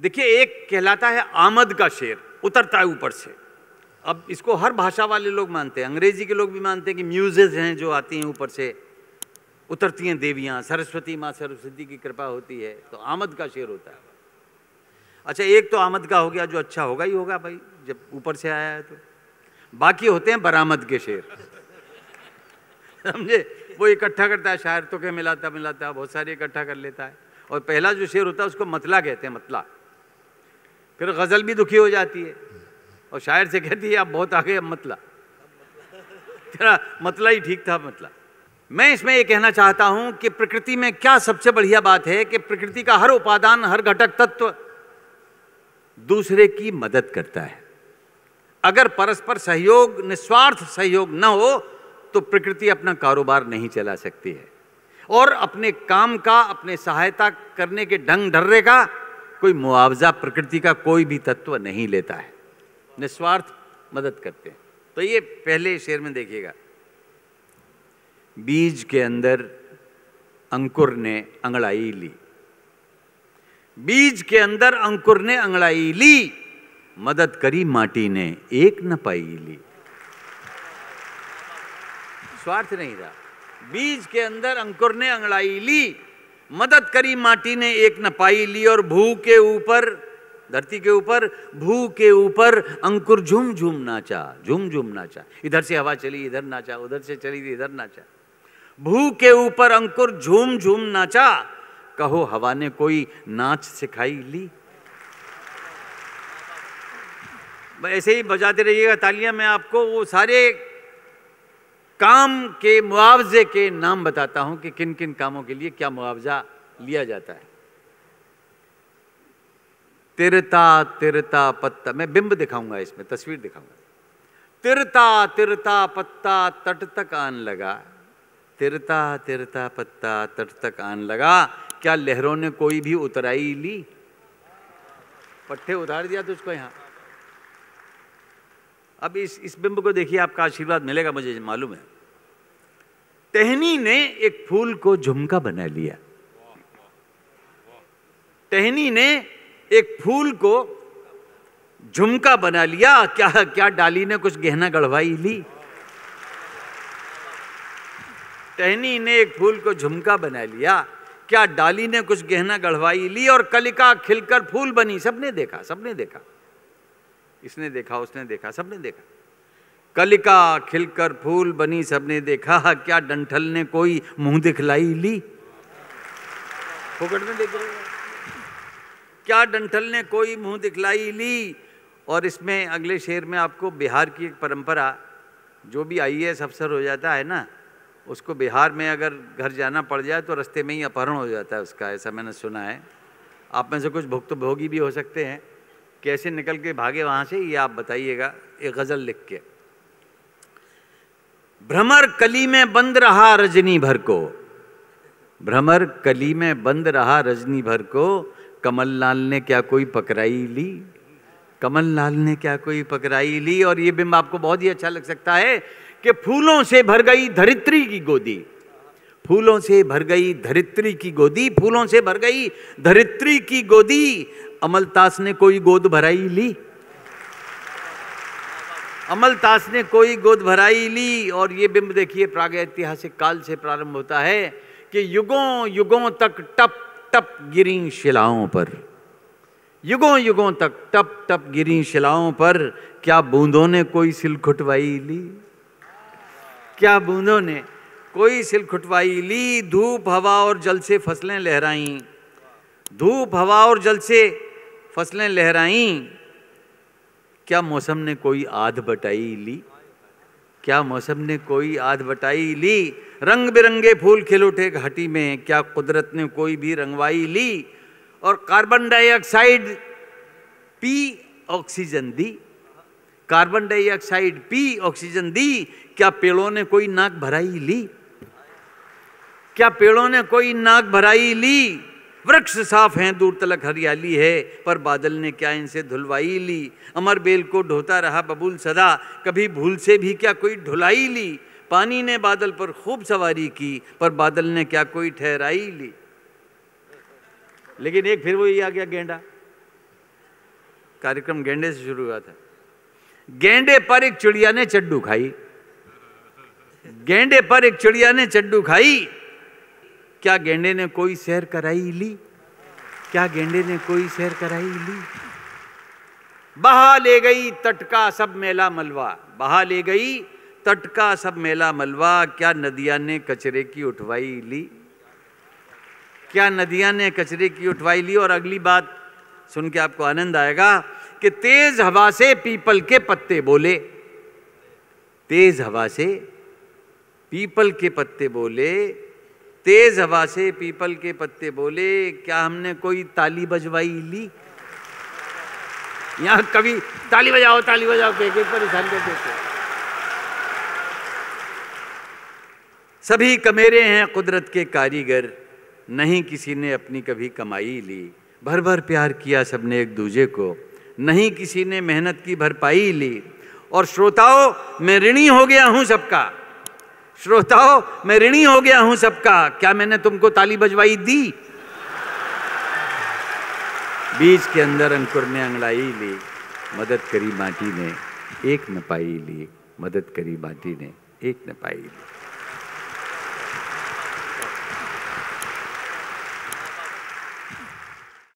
देखिए एक कहलाता है आमद का शेर उतरता है ऊपर से अब इसको हर भाषा वाले लोग मानते हैं अंग्रेजी के लोग भी मानते हैं कि म्यूजेज हैं जो आती हैं ऊपर से उतरती हैं देवियाँ सरस्वती माँ सरस्वती की कृपा होती है तो आमद का शेर होता है अच्छा एक तो आमद का हो गया जो अच्छा होगा ही होगा भाई जब ऊपर से आया है तो बाकी होते हैं बरामद के शेर समझे वो इकट्ठा करता है शायर तो के मिलाता मिलाता बहुत सारे इकट्ठा कर लेता है और पहला जो शेर होता है उसको मतला कहते हैं मतला फिर गज़ल भी दुखी हो जाती है और शायर से कहती है आप बहुत आगे अब मतला तेरा मतला ही ठीक था मतला मैं इसमें ये कहना चाहता हूं कि प्रकृति में क्या सबसे बढ़िया बात है कि प्रकृति का हर उपादान हर घटक तत्व दूसरे की मदद करता है अगर परस्पर सहयोग निस्वार्थ सहयोग न हो तो प्रकृति अपना कारोबार नहीं चला सकती है और अपने काम का अपने सहायता करने के ढंग ढर्रे का कोई मुआवजा प्रकृति का कोई भी तत्व नहीं लेता है निस्वार्थ मदद करते हैं तो ये पहले शेर में देखिएगा बीज के अंदर अंकुर ने अंगड़ाई ली बीज के अंदर अंकुर ने अंगड़ाई ली मदद करी माटी ने एक न पाई ली स्वार्थ नहीं था बीज के अंदर अंकुर ने अंगड़ाई ली मदद करी माटी ने एक नपाई ली और भू के ऊपर धरती के ऊपर भू के ऊपर अंकुर झूम झूम नाचा झूम झूम नाचा इधर से हवा चली इधर नाचा उधर से चली इधर नाचा भू के ऊपर अंकुर झूम झूम नाचा कहो हवा ने कोई नाच सिखाई ली ऐसे ही बजाते रहिएगा तालियां मैं आपको वो सारे काम के मुआवजे के नाम बताता हूं कि किन किन कामों के लिए क्या मुआवजा लिया जाता है तिरता तिरता पत्ता मैं बिंब दिखाऊंगा इसमें तस्वीर दिखाऊंगा तिरता तिरता पत्ता तट तक आन लगा तिरता तिरता पत्ता तट तक आन लगा क्या लहरों ने कोई भी उतराई ली पट्टे उतार दिया तुझको तो यहां अब इस इस बिंब को देखिए आपका आशीर्वाद मिलेगा मुझे मालूम है टहनी ने एक फूल को झुमका बना लिया टहनी ने एक फूल को झुमका बना लिया क्या क्या डाली ने कुछ गहना गढ़वाई ली टहनी ने एक फूल को झुमका बना लिया क्या डाली ने कुछ गहना गढ़वाई ली और कलिका खिलकर फूल बनी सबने देखा सबने देखा इसने देखा उसने देखा सबने देखा कलिका खिलकर फूल बनी सबने देखा क्या डंठल ने कोई मुंह दिखलाई ली फोकट में देख क्या डंठल ने कोई मुंह दिखलाई ली और इसमें अगले शेर में आपको बिहार की एक परंपरा जो भी आई अफसर हो जाता है ना उसको बिहार में अगर घर जाना पड़ जाए तो रास्ते में ही अपहरण हो जाता है उसका ऐसा मैंने सुना है आप में से कुछ भुक्त भोगी भी हो सकते हैं कैसे निकल के भागे वहां से ये आप बताइएगा एक गज़ल लिख के भ्रमर कली में बंद रहा रजनी भर को भ्रमर कली में बंद रहा रजनी भर को कमल लाल ने क्या कोई पकड़ाई ली कमल लाल ने क्या कोई पकड़ाई ली और ये बिंब आपको बहुत ही अच्छा लग सकता है कि फूलों से भर गई धरित्री की गोदी फूलों से भर गई धरित्री की गोदी फूलों से भर गई धरित्री की गोदी अमलतास ने कोई गोद भराई ली अमलतास ने कोई गोद भराई ली और ये बिंब देखिए प्राग ऐतिहासिक काल से प्रारंभ होता है कि युगों युगों तक टप टप गिरी शिलाओं पर युगों युगों तक टप टप गिरी शिलाओं पर क्या बूंदों ने कोई सिल खुटवाई ली क्या बूंदों ने कोई सिलखुटवाई ली धूप हवा और जल से फसलें लहराई धूप हवा और जल से फसलें लहराई क्या मौसम ने कोई आध बटाई ली क्या मौसम ने कोई आध बटाई ली रंग बिरंगे फूल खिल उठे घाटी में क्या कुदरत ने कोई भी रंगवाई ली और कार्बन डाइऑक्साइड पी ऑक्सीजन दी कार्बन डाइऑक्साइड पी ऑक्सीजन दी क्या पेड़ों ने कोई नाक भराई ली क्या पेड़ों ने कोई नाक भराई ली वृक्ष साफ हैं दूर तलक हरियाली है पर बादल ने क्या इनसे धुलवाई ली अमर बेल को ढोता रहा बबूल सदा कभी भूल से भी क्या कोई ढुलाई ली पानी ने बादल पर खूब सवारी की पर बादल ने क्या कोई ठहराई ली लेकिन एक फिर वो ही आ गया गेंडा कार्यक्रम गेंडे से शुरू हुआ था गेंडे पर एक चिड़िया ने चड्डू खाई गेंडे पर एक चिड़िया ने चड्डू खाई क्या गेंडे ने कोई सैर कराई ली क्या गेंडे ने कोई सैर कराई ली बहा ले गई तटका सब मेला मलवा बहा ले गई तटका सब मेला मलवा क्या नदिया ने कचरे की उठवाई ली क्या नदिया ने कचरे की उठवाई ली और अगली बात सुन के आपको आनंद आएगा कि तेज हवा से पीपल के पत्ते बोले तेज हवा से पीपल के पत्ते बोले तेज हवा से पीपल के पत्ते बोले क्या हमने कोई ताली बजवाई ली यहां कभी ताली बजाओ ताली बजाओ के परेशान कर देते सभी कमेरे हैं कुदरत के कारीगर नहीं किसी ने अपनी कभी कमाई ली भर भर प्यार किया सबने एक दूजे को नहीं किसी ने मेहनत की भरपाई ली और श्रोताओं मैं ऋणी हो गया हूं सबका श्रोताओं मैं ऋणी हो गया हूं सबका क्या मैंने तुमको ताली बजवाई दी बीज के अंदर अंकुर ने अंगड़ाई ली मदद करी माटी ने एक न पाई ली मदद करी माटी ने एक न पाई ली